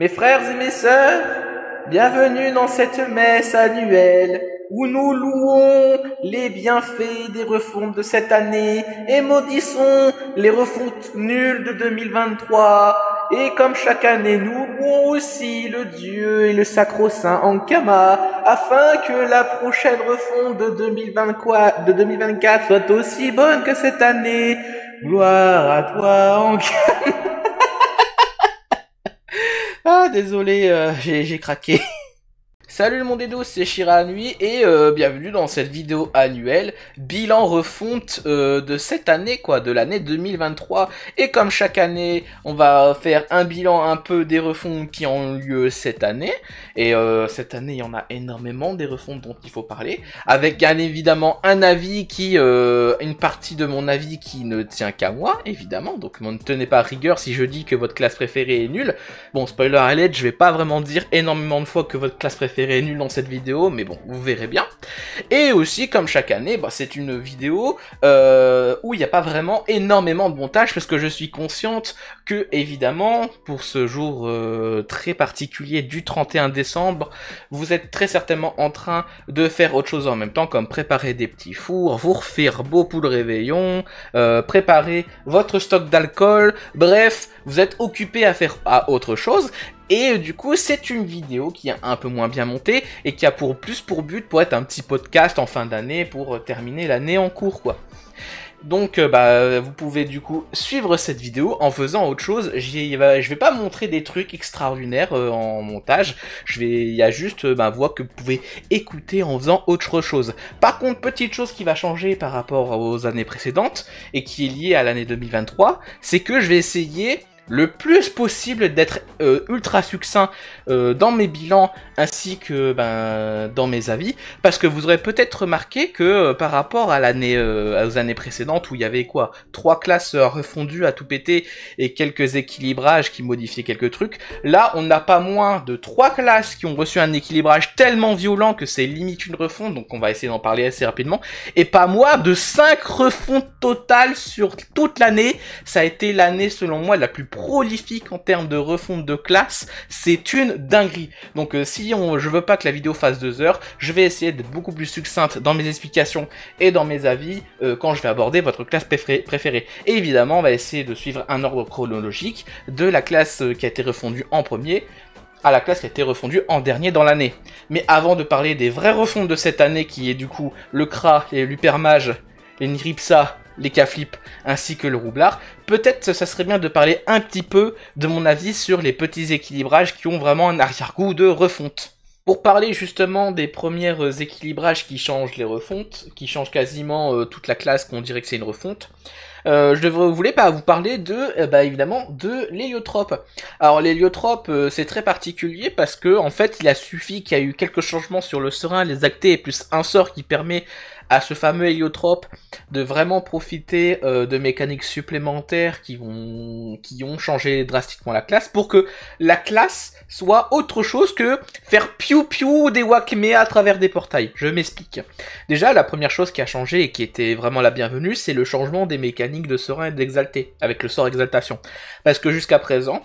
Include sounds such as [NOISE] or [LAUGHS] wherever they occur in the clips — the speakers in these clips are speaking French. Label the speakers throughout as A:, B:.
A: Mes frères et mes sœurs, bienvenue dans cette messe annuelle où nous louons les bienfaits des refontes de cette année et maudissons les refontes nulles de 2023. Et comme chaque année, nous louons aussi le Dieu et le sacro-saint Ankama afin que la prochaine refonte de 2024, de soit aussi bonne que cette année. Gloire à toi, Ankama! Ah, désolé, euh, j'ai craqué. Salut le monde Edo, c'est Shira nuit et euh, bienvenue dans cette vidéo annuelle bilan refonte euh, de cette année quoi, de l'année 2023 et comme chaque année on va faire un bilan un peu des refontes qui ont lieu cette année et euh, cette année il y en a énormément des refontes dont il faut parler avec bien évidemment un avis qui, une partie de mon avis qui ne tient qu'à moi évidemment donc ne tenez pas rigueur si je dis que votre classe préférée est nulle bon spoiler alert je vais pas vraiment dire énormément de fois que votre classe préférée nul dans cette vidéo, mais bon, vous verrez bien. Et aussi, comme chaque année, bah, c'est une vidéo euh, où il n'y a pas vraiment énormément de montage, parce que je suis consciente que évidemment, pour ce jour euh, très particulier du 31 décembre, vous êtes très certainement en train de faire autre chose en même temps, comme préparer des petits fours, vous refaire beau pour le réveillon, euh, préparer votre stock d'alcool, bref, vous êtes occupé à faire autre chose, et euh, du coup, c'est une vidéo qui est un peu moins bien montée et qui a pour plus pour but pour être un petit podcast en fin d'année pour terminer l'année en cours, quoi. Donc euh, bah, vous pouvez du coup suivre cette vidéo en faisant autre chose. Bah, je vais pas montrer des trucs extraordinaires euh, en montage. Je vais, il y a juste euh, ma voix que vous pouvez écouter en faisant autre chose. Par contre, petite chose qui va changer par rapport aux années précédentes et qui est liée à l'année 2023, c'est que je vais essayer le plus possible d'être euh, ultra succinct euh, dans mes bilans ainsi que ben, dans mes avis parce que vous aurez peut-être remarqué que euh, par rapport à l'année aux années précédentes où il y avait quoi trois classes refondues à tout péter et quelques équilibrages qui modifiaient quelques trucs là on n'a pas moins de trois classes qui ont reçu un équilibrage tellement violent que c'est limite une refonte donc on va essayer d'en parler assez rapidement et pas moins de cinq refontes totales sur toute l'année ça a été l'année selon moi la plus prolifique en termes de refonte de classe, c'est une dinguerie. Donc euh, si on, je veux pas que la vidéo fasse deux heures, je vais essayer d'être beaucoup plus succincte dans mes explications et dans mes avis euh, quand je vais aborder votre classe préférée, Et évidemment, on va essayer de suivre un ordre chronologique de la classe euh, qui a été refondue en premier à la classe qui a été refondue en dernier dans l'année. Mais avant de parler des vraies refontes de cette année qui est du coup le Kra, et Lupermage, les Niripsa, les cas flips ainsi que le roublard. Peut-être ça serait bien de parler un petit peu de mon avis sur les petits équilibrages qui ont vraiment un arrière-goût de refonte. Pour parler justement des premiers équilibrages qui changent les refontes, qui changent quasiment euh, toute la classe qu'on dirait que c'est une refonte, euh, je ne voulais pas vous parler de, euh, bah, évidemment, de l'héliotrope. Alors l'héliotrope, c'est très particulier parce que en fait, il a suffi qu'il y a eu quelques changements sur le serin, les actés et plus un sort qui permet à ce fameux héliotrope de vraiment profiter euh, de mécaniques supplémentaires qui vont qui ont changé drastiquement la classe pour que la classe soit autre chose que faire piou piou des Wakmea à travers des portails. Je m'explique. Déjà la première chose qui a changé et qui était vraiment la bienvenue, c'est le changement des mécaniques de serein et d'exalté avec le sort exaltation parce que jusqu'à présent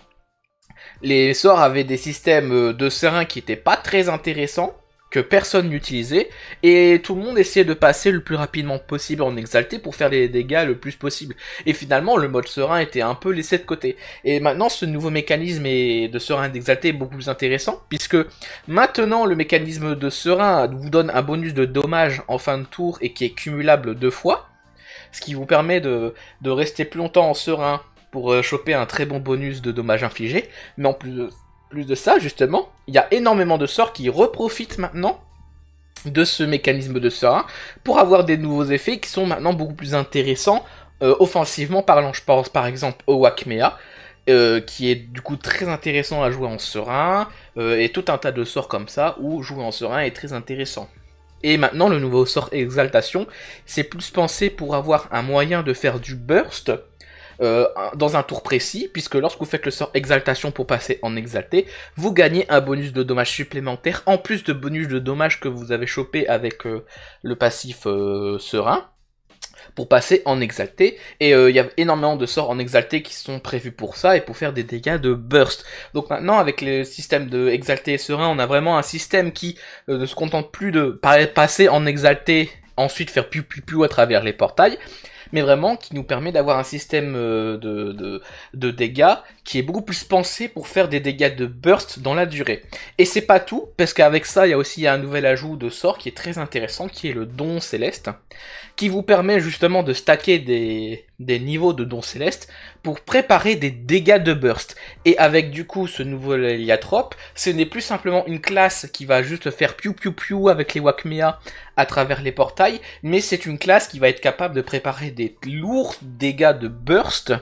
A: les sorts avaient des systèmes euh, de serein qui n'étaient pas très intéressants que personne n'utilisait, et tout le monde essayait de passer le plus rapidement possible en exalté pour faire les dégâts le plus possible. Et finalement, le mode serein était un peu laissé de côté. Et maintenant, ce nouveau mécanisme de serein d'exalté est beaucoup plus intéressant, puisque maintenant, le mécanisme de serein vous donne un bonus de dommage en fin de tour et qui est cumulable deux fois, ce qui vous permet de, de rester plus longtemps en serein pour euh, choper un très bon bonus de dommages infligés, mais en plus de plus de ça, justement, il y a énormément de sorts qui reprofitent maintenant de ce mécanisme de sort pour avoir des nouveaux effets qui sont maintenant beaucoup plus intéressants euh, offensivement parlant. Je pense par exemple au Wakmea. Euh, qui est du coup très intéressant à jouer en serein, euh, et tout un tas de sorts comme ça où jouer en serein est très intéressant. Et maintenant, le nouveau sort Exaltation, c'est plus pensé pour avoir un moyen de faire du burst, euh, dans un tour précis, puisque lorsque vous faites le sort exaltation pour passer en exalté, vous gagnez un bonus de dommage supplémentaire, en plus de bonus de dommage que vous avez chopé avec euh, le passif euh, serein pour passer en exalté. Et il y a énormément de sorts en exalté qui sont prévus pour ça et pour faire des dégâts de burst. Donc maintenant, avec le système de exalté et serein, on a vraiment un système qui ne se contente plus de passer en exalté, ensuite faire plus plus à travers les portails mais vraiment qui nous permet d'avoir un système euh, de, de, de, dégâts qui est beaucoup plus pensé pour faire des dégâts de burst dans la durée. Et c'est pas tout, parce qu'avec ça, il y a aussi un nouvel ajout de sort qui est très intéressant, qui est le don céleste, qui vous permet justement de stacker des, des niveaux de dons célestes pour préparer des dégâts de burst. Et avec du coup ce nouveau Eliatrope... ce n'est plus simplement une classe qui va juste faire piou piou piou avec les Wakmea à travers les portails, mais c'est une classe qui va être capable de préparer des lourds dégâts de burst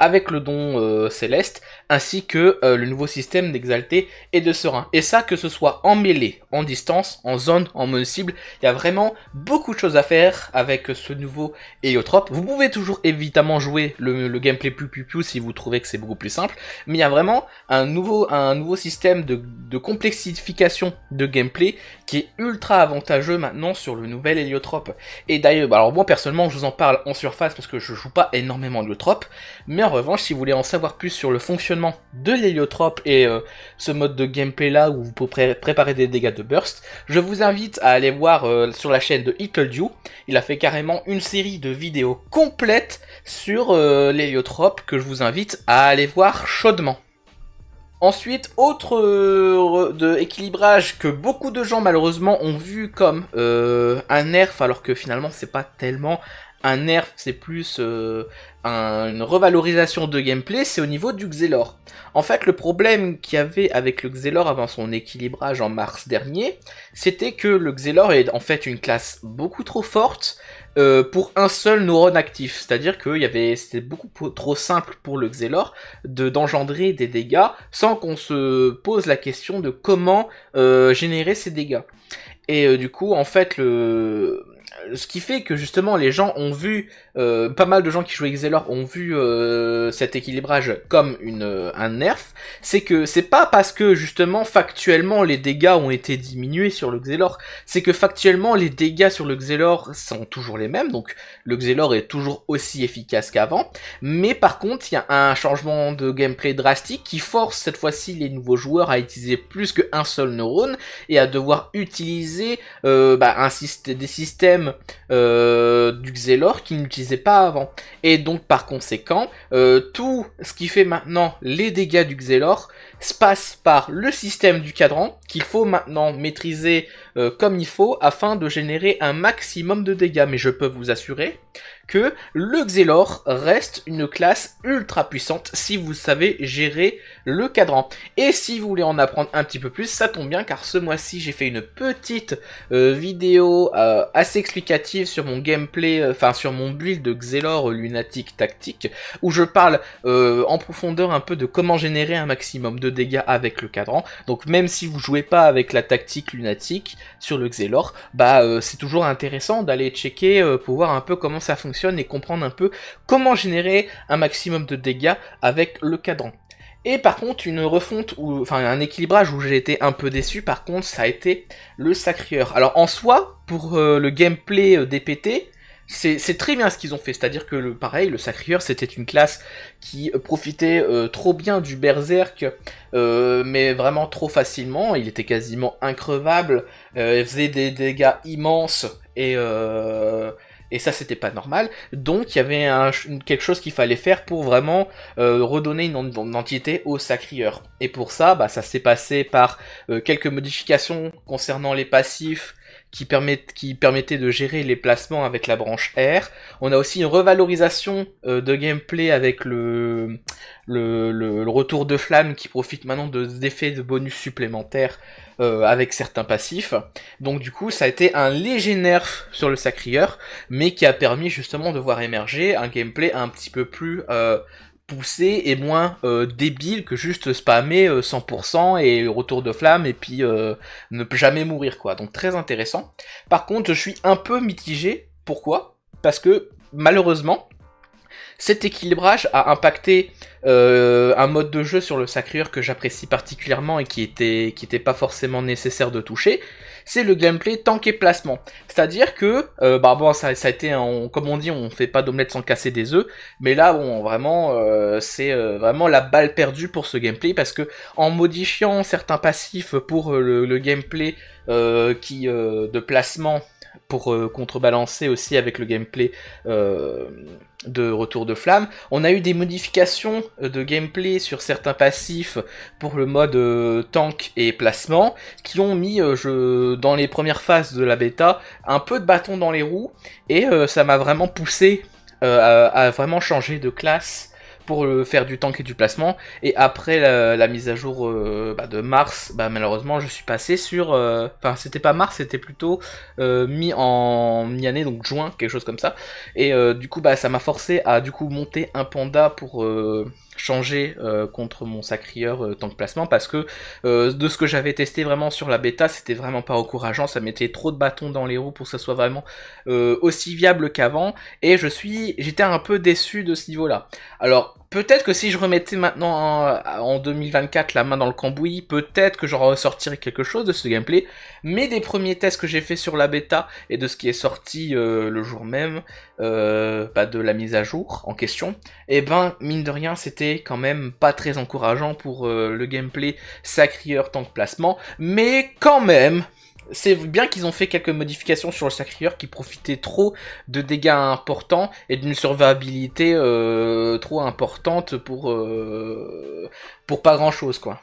A: avec le don euh, céleste, ainsi que euh, le nouveau système d'exalté et de serein. Et ça, que ce soit en mêlée, en distance, en zone, en mode cible, il y a vraiment beaucoup de choses à faire avec ce nouveau héliotrope. Vous pouvez toujours évidemment jouer le, gameplay plus plus plus si vous trouvez que c'est beaucoup plus simple, mais il y a vraiment un nouveau, un nouveau système de, complexification de gameplay qui est ultra avantageux maintenant sur le nouvel héliotrope. Et d'ailleurs, bah, alors moi personnellement, je vous en parle en surface parce que je joue pas énormément trop mais en en revanche, si vous voulez en savoir plus sur le fonctionnement de l'héliotrope et euh, ce mode de gameplay là où vous pouvez préparer des dégâts de burst, je vous invite à aller voir euh, sur la chaîne de you Il a fait carrément une série de vidéos complètes sur euh, l'héliotrope que je vous invite à aller voir chaudement. Ensuite, autre de équilibrage que beaucoup de gens malheureusement ont vu comme un nerf, alors que finalement c'est pas tellement un nerf, c'est plus euh, une revalorisation de gameplay, c'est au niveau du Xelor. En fait, le problème qu'il y avait avec le Xelor avant son équilibrage en mars dernier, c'était que le Xelor est en fait une classe beaucoup trop forte euh, pour un seul neurone actif. C'est-à-dire que c'était beaucoup trop simple pour le Xelor d'engendrer des dégâts sans qu'on se pose la question de comment euh, générer ces dégâts. Et du coup, en fait, le... Euh, ce qui fait que justement les gens ont vu, euh, pas mal de gens qui jouaient Xelor ont vu euh, cet équilibrage comme une, un nerf, c'est que c'est pas parce que justement factuellement les dégâts ont été diminués sur le Xelor, c'est que factuellement les dégâts sur le Xelor sont toujours les mêmes, donc le Xelor est toujours aussi efficace qu'avant, mais par contre il y a un changement de gameplay drastique qui force cette fois-ci les nouveaux joueurs à utiliser plus qu'un seul neurone et à devoir utiliser euh, bah, des systèmes euh, du Xelor qu'il n'utilisait pas avant. Et donc par conséquent, euh, tout ce qui fait maintenant les dégâts du Xelor se passe par le système du cadran qu'il faut maintenant maîtriser euh, comme il faut afin de générer un maximum de dégâts. Mais je peux vous assurer que le Xelor reste une classe ultra puissante si vous savez gérer le cadran. Et si vous voulez en apprendre un petit peu plus, ça tombe bien car ce mois-ci j'ai fait une petite euh, vidéo euh, assez explicative sur mon gameplay, euh, enfin sur mon build de Xelor lunatique tactique, où je parle en profondeur un peu de comment générer un maximum de dégâts avec le cadran. Donc même si vous jouez pas avec la tactique lunatique sur le Xelor, bah c'est toujours intéressant d'aller checker pour voir un peu comment ça fonctionne et comprendre un peu comment générer un maximum de dégâts avec le cadran. Et par contre, une refonte, ou enfin un équilibrage où j'ai été un peu déçu, par contre, ça a été le sacrieur. Alors en soi, pour euh, le gameplay euh, DPT, c'est très bien ce qu'ils ont fait, c'est-à-dire que le pareil, le sacrieur, c'était une classe qui euh, profitait trop bien du berserk, mais vraiment trop facilement. Il était quasiment increvable, il faisait des dégâts immenses et et ça, c'était pas normal. Donc, il y avait quelque chose qu'il fallait faire pour vraiment euh, redonner une, entité au sacrieur. Et pour ça, bah, ça s'est passé par euh, quelques modifications concernant les passifs, qui, permettait de gérer les placements avec la branche R. On a aussi une revalorisation euh, de gameplay avec le, le, retour de flamme qui profite maintenant de effets de bonus supplémentaires euh, avec certains passifs. Donc du coup, ça a été un léger nerf sur le sacrieur, mais qui a permis justement de voir émerger un gameplay un petit peu plus euh, poussé et moins euh, débile que juste spammer 100% euh, et retour de flamme et puis euh, ne jamais mourir quoi. Donc très intéressant. Par contre, je suis un peu mitigé. Pourquoi Parce que malheureusement, cet équilibrage a impacté un mode de jeu sur le sacrure que j'apprécie particulièrement et qui était, qui était pas forcément nécessaire de toucher c'est le gameplay tank et placement. C'est-à-dire que, euh, bah bon, ça, a été, comme on dit, on fait pas d'omelette sans casser des œufs, mais là, bon, vraiment, euh, c'est euh, vraiment la balle perdue pour ce gameplay parce que en modifiant certains passifs pour le, le gameplay qui de placement pour euh, contrebalancer aussi avec le gameplay euh, de Retour de Flamme. On a eu des modifications euh, de gameplay sur certains passifs pour le mode tank et placement qui ont mis dans les premières phases de la bêta un peu de bâton dans les roues et ça m'a vraiment poussé à, vraiment changer de classe pour euh, faire du tank et du placement. Et après la, mise à jour euh, bah, de mars, bah, malheureusement, je suis passé sur. Euh, enfin, c'était pas mars, c'était plutôt mis mi en mi-année, donc juin, quelque chose comme ça. Et du coup, bah, ça m'a forcé à du coup monter un panda pour changer contre mon sacrieur tank placement parce que de ce que j'avais testé vraiment sur la bêta, c'était vraiment pas encourageant. Ça mettait trop de bâtons dans les roues pour que ça soit vraiment aussi viable qu'avant. Et je suis, j'étais un peu déçu de ce niveau-là. Alors peut-être que si je remettais maintenant euh, en 2024 la main dans le cambouis, peut-être que j'en ressortirais quelque chose de ce gameplay. Mais des premiers tests que j'ai fait sur la bêta et de ce qui est sorti euh, le jour même euh, bah, de la mise à jour en question, et eh ben mine de rien c'était quand même pas très encourageant pour euh, le gameplay sacrieur tant que placement. Mais quand même, c'est bien qu'ils ont fait quelques modifications sur le Sacrieur qui profitait trop de dégâts importants et d'une survivabilité euh, trop importante pour, euh, pour pas grand chose quoi.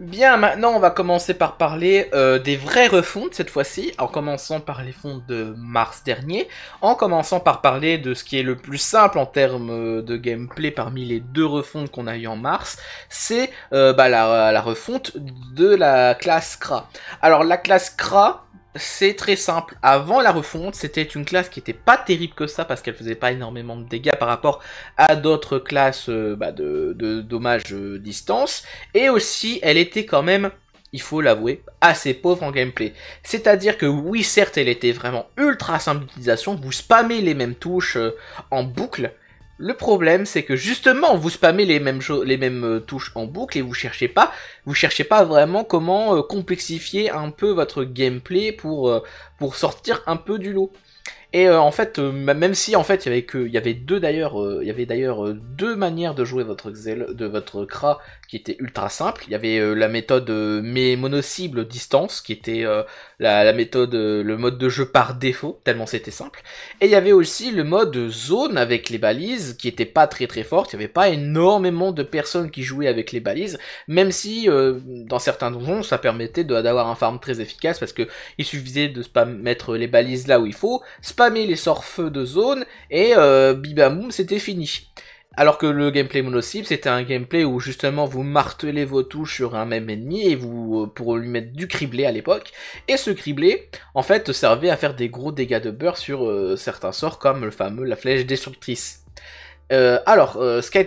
A: Bien, maintenant on va commencer par parler euh, des vraies refontes cette fois-ci, en commençant par les fonds de mars dernier, en commençant par parler de ce qui est le plus simple en termes euh, de gameplay parmi les deux refontes qu'on a eu en mars, c'est euh, bah, la, la, refonte de la classe Kra. Alors la classe Kra, c'est très simple. Avant la refonte, c'était une classe qui n'était pas terrible que ça parce qu'elle faisait pas énormément de dégâts par rapport à d'autres classes euh, bah, de, dommages euh, distance. Et aussi, elle était quand même, il faut l'avouer, assez pauvre en gameplay. C'est-à-dire que oui, certes, elle était vraiment ultra simple Vous spammez les mêmes touches euh, en boucle le problème, c'est que justement, vous spammez les mêmes, les mêmes euh, touches en boucle et vous cherchez pas, vous cherchez pas vraiment comment euh, complexifier un peu votre gameplay pour, euh, pour sortir un peu du lot. Et euh, en fait, euh, bah, même si en fait il y avait deux d'ailleurs, euh, il y avait d'ailleurs deux manières de jouer votre de votre Kra qui était ultra simple. Il y avait la méthode mais mono-cible distance qui était la, méthode, le mode de jeu par défaut tellement c'était simple. Et il y avait aussi le mode zone avec les balises qui était pas très très forte. Il y avait pas énormément de personnes qui jouaient avec les balises, même si dans certains donjons ça permettait d'avoir un farm très efficace parce que il suffisait de pas mettre les balises là où il faut spammer les sorts feu de zone et euh, bibamoum c'était fini. Alors que le gameplay monocible c'était un gameplay où justement vous martelez vos touches sur un même ennemi et vous euh, pour lui mettre du criblé à l'époque. Et ce criblé en fait servait à faire des gros dégâts de beurre sur euh, certains sorts comme le fameux la flèche destructrice. alors,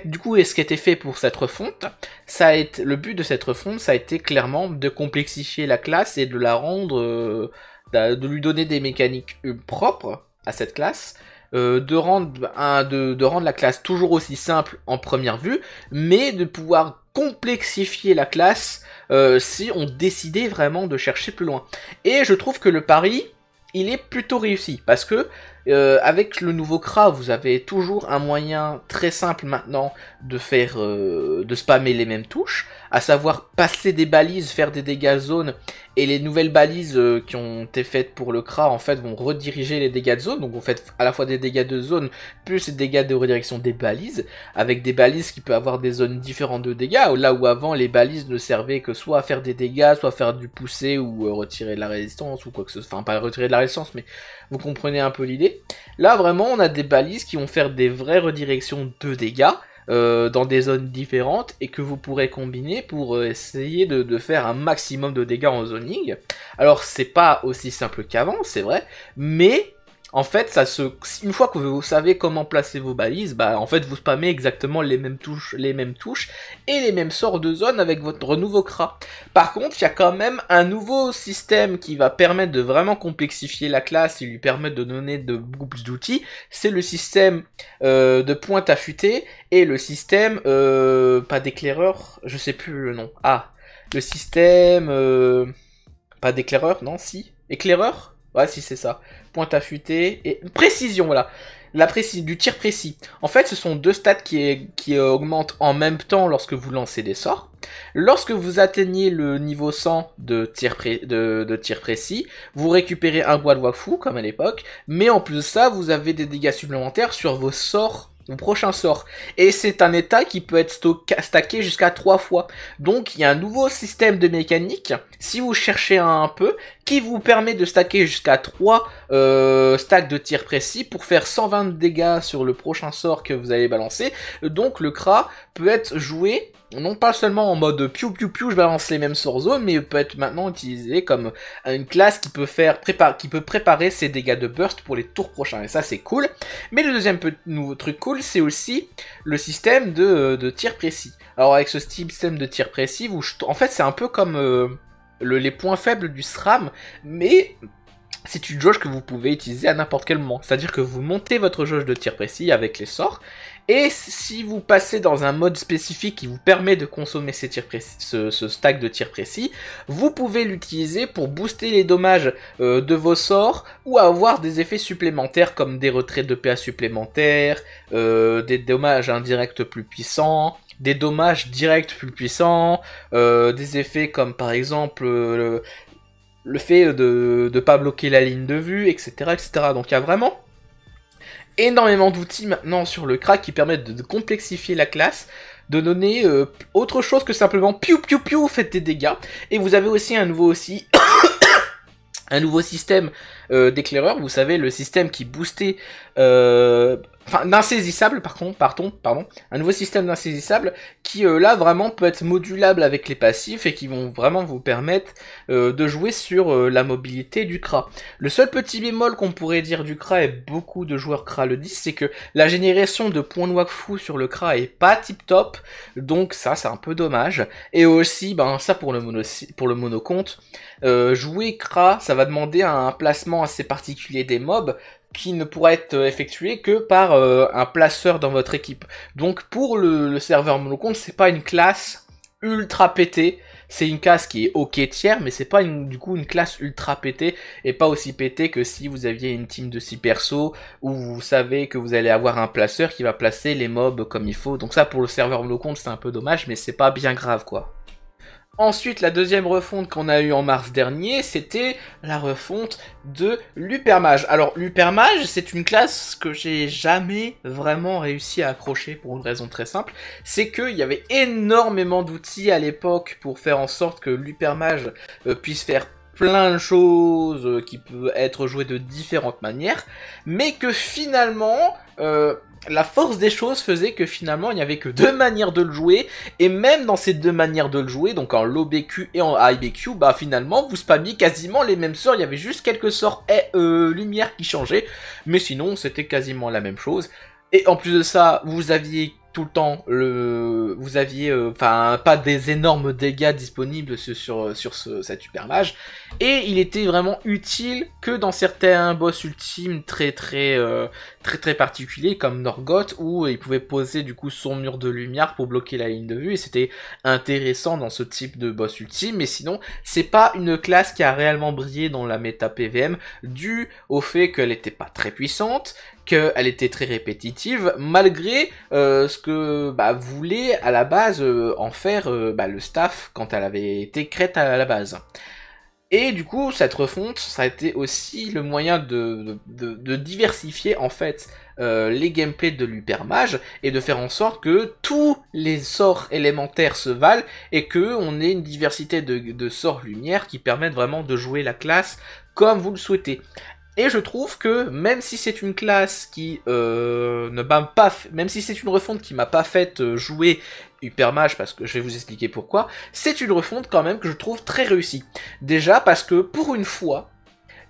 A: du coup, et ce qui a été fait pour cette refonte, ça a le but de cette refonte, ça a été clairement de complexifier la classe et de la rendre de lui donner des mécaniques euh, propres à cette classe, euh, de, rendre, de, rendre la classe toujours aussi simple en première vue, mais de pouvoir complexifier la classe euh, si on décidait vraiment de chercher plus loin. Et je trouve que le pari, il est plutôt réussi, parce que euh, avec le nouveau CRA, vous avez toujours un moyen très simple maintenant de faire, euh, de spammer les mêmes touches, à savoir passer des balises, faire des dégâts de zone, et les nouvelles balises euh, qui ont été faites pour le CRA en fait vont rediriger les dégâts de zone, donc vous faites à la fois des dégâts de zone plus des dégâts de redirection des balises, avec des balises qui peuvent avoir des zones différentes de dégâts, là où avant les balises ne servaient que soit à faire des dégâts, soit à faire du pousser ou retirer de la résistance ou quoi que ce soit, enfin pas retirer de la résistance mais vous comprenez un peu l'idée Là, vraiment, on a des balises qui vont faire des vraies redirections de dégâts. Euh, dans des zones différentes et que vous pourrez combiner pour euh, essayer de, de, faire un maximum de dégâts en zoning. Alors c'est pas aussi simple qu'avant, c'est vrai, mais en fait, ça se, une fois que vous savez comment placer vos balises, bah, en fait, vous spammez exactement les mêmes touches, les mêmes touches et les mêmes sorts de zones avec votre nouveau CRA. Par contre, il y a quand même un nouveau système qui va permettre de vraiment complexifier la classe et lui permettre de donner de beaucoup d'outils. C'est le système euh, de pointe affûtée et le système, euh, pas d'éclaireur, je sais plus le nom. Ah, le système, euh, pas d'éclaireur, non, si, éclaireur. Ouais, si c'est ça pointe affûtée et précision, voilà. La précision, du tir précis. En fait, ce sont deux stats qui, qui augmentent en même temps lorsque vous lancez des sorts. Lorsque vous atteignez le niveau 100 de tir, de, tir précis, vous récupérez un bois de Wakfu, comme à l'époque, mais en plus de ça, vous avez des dégâts supplémentaires sur vos sorts vos prochains sorts. Et c'est un état qui peut être stacké jusqu'à 3 fois. Donc il y a un nouveau système de mécanique, si vous cherchez un peu, qui vous permet de stacker jusqu'à 3 euh, stacks de tir précis pour faire 120 dégâts sur le prochain sort que vous allez balancer. Donc le cra peut être joué non pas seulement en mode piou piou piou je balance les mêmes sorts zones, mais peut être maintenant utilisé comme une classe qui peut faire qui peut préparer ses dégâts de burst pour les tours prochains et ça c'est cool. Mais le deuxième nouveau truc cool c'est aussi le système de, de, tir précis. Alors avec ce système de tir précis, vous, en fait c'est un peu comme euh, les points faibles du SRAM, mais c'est une jauge que vous pouvez utiliser à n'importe quel moment. C'est-à-dire que vous montez votre jauge de tir précis avec les sorts, et si vous passez dans un mode spécifique qui vous permet de consommer ces ce, stack de tir précis, vous pouvez l'utiliser pour booster les dommages euh, de vos sorts ou avoir des effets supplémentaires comme des retraits de PA supplémentaires, euh, des dommages indirects plus puissants, des dommages directs plus puissants, euh, des effets comme par exemple euh, le, fait de ne pas bloquer la ligne de vue, etc. etc. Donc il y a vraiment énormément d'outils maintenant sur le crack qui permettent de, complexifier la classe, de donner euh, autre chose que simplement piou piou piou faites des dégâts. Et vous avez aussi un nouveau aussi [COUGHS] un nouveau système d'éclaireur, vous savez le système qui boostait enfin d'insaisissable par contre, pardon, pardon, un nouveau système d'insaisissable qui euh, là vraiment peut être modulable avec les passifs et qui vont vraiment vous permettre euh, de jouer sur euh, la mobilité du CRA. Le seul petit bémol qu'on pourrait dire du CRA et beaucoup de joueurs CRA le disent, c'est que la génération de points de fou sur le CRA est pas tip top, donc ça c'est un peu dommage. Et aussi, ben ça pour le mono pour le monocompte, jouer CRA, ça va demander un placement assez particulier des mobs qui ne pourra être euh, effectué que par euh, un placeur dans votre équipe. Donc pour le, serveur monocompte, c'est pas une classe ultra pétée. C'est une classe qui est ok tiers, mais c'est pas du coup une classe ultra pétée et pas aussi pétée que si vous aviez une team de 6 persos où vous savez que vous allez avoir un placeur qui va placer les mobs comme il faut. Donc ça pour le serveur monocompte c'est un peu dommage, mais c'est pas bien grave quoi. Ensuite, la deuxième refonte qu'on a eue en mars dernier, c'était la refonte de l'Upermage. Alors, l'Upermage, c'est une classe que j'ai jamais vraiment réussi à accrocher pour une raison très simple. C'est qu'il y avait énormément d'outils à l'époque pour faire en sorte que l'Upermage euh, puisse faire plein de choses euh, qui peuvent être jouées de différentes manières, mais que finalement, euh, la force des choses faisait que finalement il n'y avait que deux manières de le jouer et même dans ces deux manières de le jouer donc en low BQ et en high BQ bah finalement vous spamiez quasiment les mêmes sorts il y avait juste quelques sorts et, eh, euh, lumière qui changeaient mais sinon c'était quasiment la même chose et en plus de ça vous aviez tout le temps le vous aviez euh, enfin pas des énormes dégâts disponibles sur sur ce, cette super mage et il était vraiment utile que dans certains boss ultimes très très euh, très très particulier comme Norgoth où il pouvait poser du coup son mur de lumière pour bloquer la ligne de vue et c'était intéressant dans ce type de boss ultime mais sinon c'est pas une classe qui a réellement brillé dans la méta PVM dû au fait qu'elle était pas très puissante qu'elle était très répétitive malgré euh, ce que bah, voulait à la base euh, en faire euh, bah, le staff quand elle avait été crête à la base. Et du coup, cette refonte, ça a été aussi le moyen de, diversifier en fait euh, les gameplays de l'Upermage et de faire en sorte que tous les sorts élémentaires se valent et qu'on ait une diversité de, de sorts lumière qui permettent vraiment de jouer la classe comme vous le souhaitez. Et je trouve que même si c'est une classe qui euh, ne m'a pas, même si c'est une refonte qui m'a pas fait euh, jouer Hypermage parce que je vais vous expliquer pourquoi, c'est une refonte quand même que je trouve très réussie. Déjà parce que pour une fois,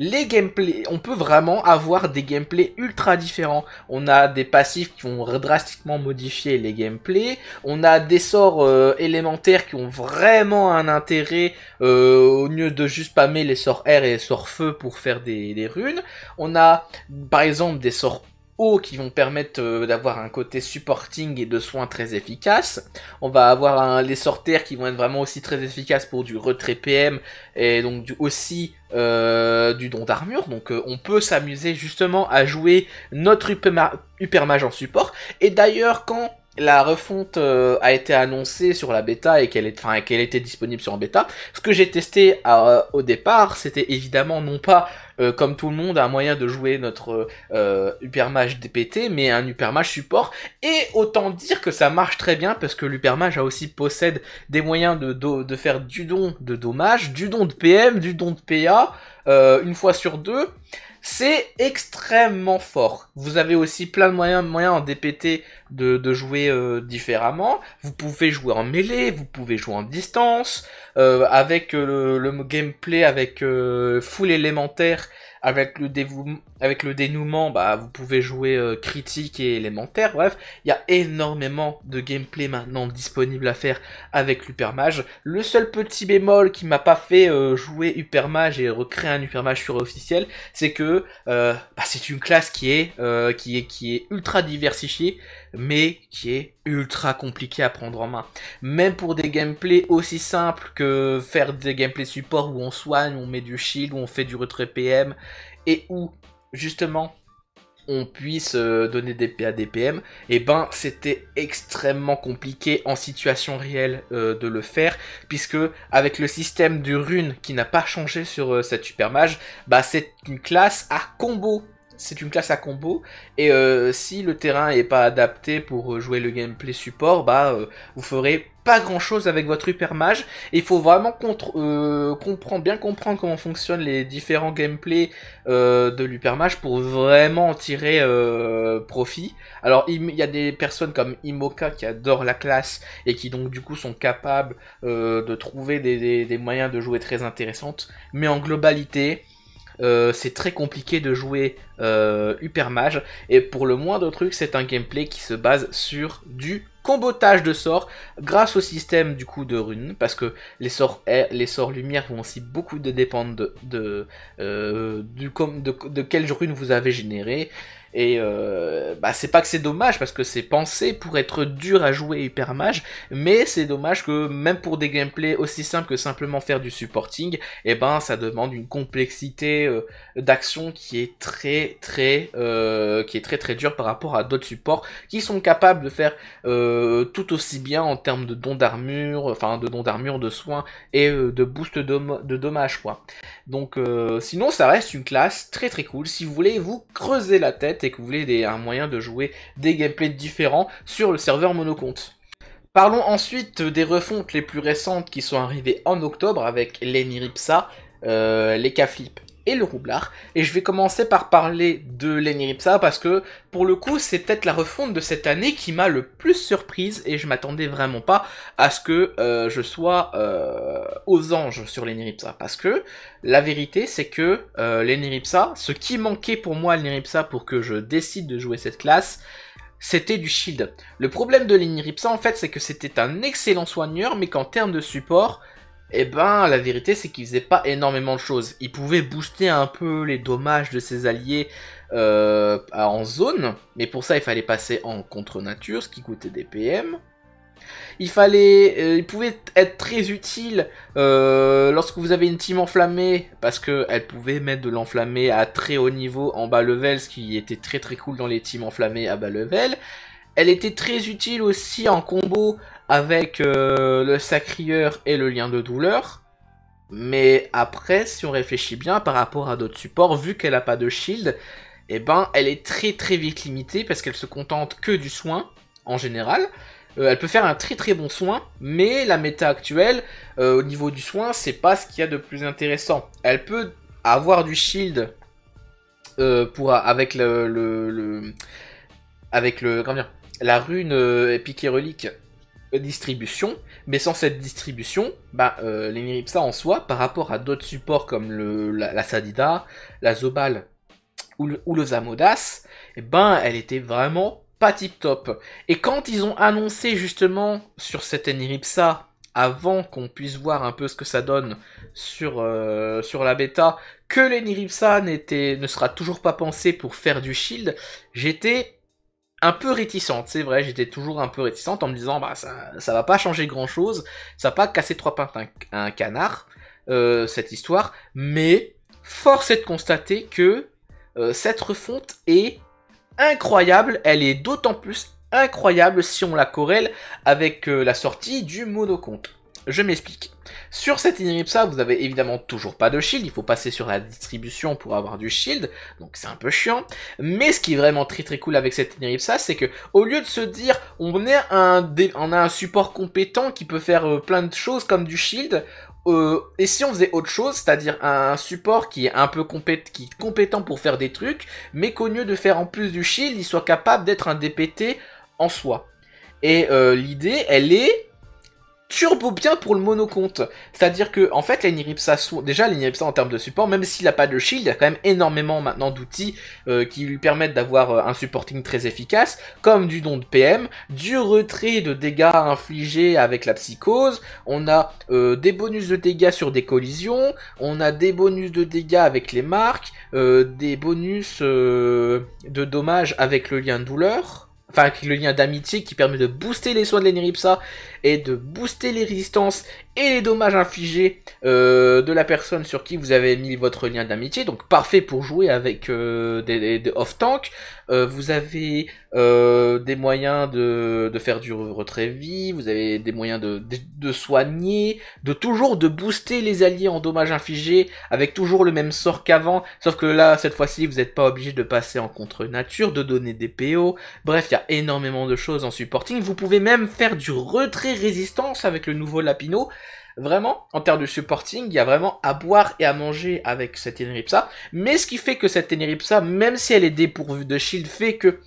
A: les gameplays, on peut vraiment avoir des gameplays ultra différents. On a des passifs qui vont drastiquement modifier les gameplays, on a des sorts euh, élémentaires qui ont vraiment un intérêt euh, au lieu de juste mettre les sorts air et les sorts feu pour faire des runes. On a par exemple des sorts qui vont permettre euh, d'avoir un côté supporting et de soins très efficace. On va avoir les sorters qui vont être vraiment aussi très efficaces pour du retrait PM et donc du, aussi euh, du don d'armure. Donc euh, on peut s'amuser justement à jouer notre super mage en support. Et d'ailleurs quand la refonte euh, a été annoncée sur la bêta et qu'elle était disponible sur en bêta. Ce que j'ai testé euh, au départ, c'était évidemment non pas euh, comme tout le monde un moyen de jouer notre hypermage DPT, mais un Upermage support. Et autant dire que ça marche très bien parce que l'Upermage aussi possède des moyens de, de, faire du don de dommages, du don de PM, du don de PA. une fois sur deux, c'est extrêmement fort. Vous avez aussi plein de moyens, moyens en DPT de, jouer euh, différemment. Vous pouvez jouer en mêlée, vous pouvez jouer en distance, euh, avec euh, le, le, gameplay, avec full élémentaire avec le, dénouement, bah, vous pouvez jouer euh, critique et élémentaire. Bref, il y a énormément de gameplay maintenant disponible à faire avec l'Upermage. Le seul petit bémol qui m'a pas fait euh, jouer Upermage et recréer un Upermage sur officiel, c'est que euh, bah, c'est une classe qui est, qui est, qui est ultra diversifiée, mais qui est ultra compliquée à prendre en main. Même pour des gameplays aussi simples que faire des gameplays support où on soigne, on met du shield, où on fait du retrait PM, et où justement on puisse euh, donner des PA, des PM, et eh ben c'était extrêmement compliqué en situation réelle euh, de le faire, puisque avec le système du rune qui n'a pas changé sur euh, cette super mage, bah c'est une classe à combo. C'est une classe à combo, et si le terrain n'est pas adapté pour jouer le gameplay support, bah vous ferez pas grand chose avec votre hypermage. mage. Il faut vraiment euh, comprendre, bien comprendre comment fonctionnent les différents gameplays euh, de l'hypermage. pour vraiment en tirer euh, profit. Alors il y a des personnes comme Imoka qui adorent la classe et qui donc du coup sont capables de trouver des, moyens de jouer très intéressantes. Mais en globalité, c'est très compliqué de jouer hypermage. Et pour le moins truc, trucs, c'est un gameplay qui se base sur du combotage de sorts grâce au système du coup de runes parce que les sorts les sorts lumière vont aussi beaucoup de dépendre de de, euh, du, de, de quelles runes vous avez généré et euh, bah, c'est pas que c'est dommage parce que c'est pensé pour être dur à jouer Hyper Mage, mais c'est dommage que même pour des gameplays aussi simples que simplement faire du supporting, et eh ben ça demande une complexité euh, d'action qui est très très euh, qui est très très dure par rapport à d'autres supports qui sont capables de faire tout aussi bien en termes de dons d'armure, enfin de dons d'armure, de soins et de boost de, de dommages quoi. Donc sinon ça reste une classe très très cool. Si vous voulez vous creuser la tête et que vous voulez un moyen de jouer des gameplays différents sur le serveur monocompte. Parlons ensuite des refontes les plus récentes qui sont arrivées en octobre avec euh, les Niripsa, les k et le roublard. Et je vais commencer par parler de l'Eniripsa parce que pour le coup c'est peut-être la refonte de cette année qui m'a le plus surprise et je m'attendais vraiment pas à ce que euh, je sois euh, aux anges sur l'Eniripsa. Parce que la vérité c'est que euh, l'Eniripsa, ce qui manquait pour moi à pour que je décide de jouer cette classe, c'était du shield. Le problème de l'Eniripsa, en fait c'est que c'était un excellent soigneur mais qu'en termes de support eh ben la vérité c'est qu'il faisait pas énormément de choses. Il pouvait booster un peu les dommages de ses alliés euh, en zone, mais pour ça il fallait passer en contre-nature, ce qui coûtait des PM. Il fallait, euh, il pouvait être très utile euh, lorsque vous avez une team enflammée parce qu'elle pouvait mettre de l'enflammée à très haut niveau en bas level, ce qui était très très cool dans les teams enflammées à bas level. Elle était très utile aussi en combo avec euh, le sacrieur et le lien de douleur. Mais après, si on réfléchit bien par rapport à d'autres supports, vu qu'elle n'a pas de shield, eh ben, elle est très très vite limitée parce qu'elle se contente que du soin en général. Euh, elle peut faire un très très bon soin, mais la méta actuelle, euh, au niveau du soin, c'est pas ce qu'il y a de plus intéressant. Elle peut avoir du shield avec le, avec le comment dire, la rune épique et relique euh, distribution, mais sans cette distribution, bah, euh, l'Eniripsa en soi, par rapport à d'autres supports comme le, la, Sadida, la Zobal ou le, ou le Zamodas, eh ben, elle était vraiment pas tip top. Et quand ils ont annoncé justement sur cette Eniripsa, avant qu'on puisse voir un peu ce que ça donne sur, euh, sur la bêta, que l'Eniripsa ne sera toujours pas pensé pour faire du shield, j'étais un peu réticente, c'est vrai, j'étais toujours un peu réticente en me disant bah ça, va pas changer grand chose, ça va pas casser trois pattes un, un canard, euh, cette histoire, mais force est de constater que euh, cette refonte est incroyable, elle est d'autant plus incroyable si on la corrèle avec euh, la sortie du monoconte. Je m'explique. Sur cette iniripsa, vous avez évidemment toujours pas de shield, il faut passer sur la distribution pour avoir du shield, donc c'est un peu chiant. Mais ce qui est vraiment très très cool avec cette iniripsa, c'est que au lieu de se dire on, est un, on a un support compétent qui peut faire euh, plein de choses comme du shield, euh, et si on faisait autre chose, c'est-à-dire un support qui est un peu qui compétent pour faire des trucs, mais qu'au lieu de faire en plus du shield, il soit capable d'être un DPT en soi. Et euh, l'idée, elle est turbo bien pour le monocompte. C'est-à-dire que, en fait, la déjà, les en termes de support, même s'il n'a pas de shield, il y a quand même énormément maintenant d'outils euh, qui lui permettent d'avoir euh, un supporting très efficace, comme du don de PM, du retrait de dégâts infligés avec la psychose, on a euh, des bonus de dégâts sur des collisions, on a des bonus de dégâts avec les marques, des bonus de dommages avec le lien de douleur enfin avec le lien d'amitié qui permet de booster les soins de l'Eneripsa et de booster les résistances et les dommages infligés euh, de la personne sur qui vous avez mis votre lien d'amitié. Donc parfait pour jouer avec euh, des, des off-tank, euh, vous avez euh, des moyens de, de, faire du retrait vie, vous avez des moyens de, de, soigner, de toujours de booster les alliés en dommages infligés avec toujours le même sort qu'avant, sauf que là, cette fois-ci, vous n'êtes pas obligé de passer en contre-nature, de donner des PO. Bref, il y a énormément de choses en supporting. Vous pouvez même faire du retrait résistance avec le nouveau Lapino. Vraiment, en termes de supporting, il y a vraiment à boire et à manger avec cette Eneripsa. Mais ce qui fait que cette Eneripsa, même si elle est dépourvue de shield, fait que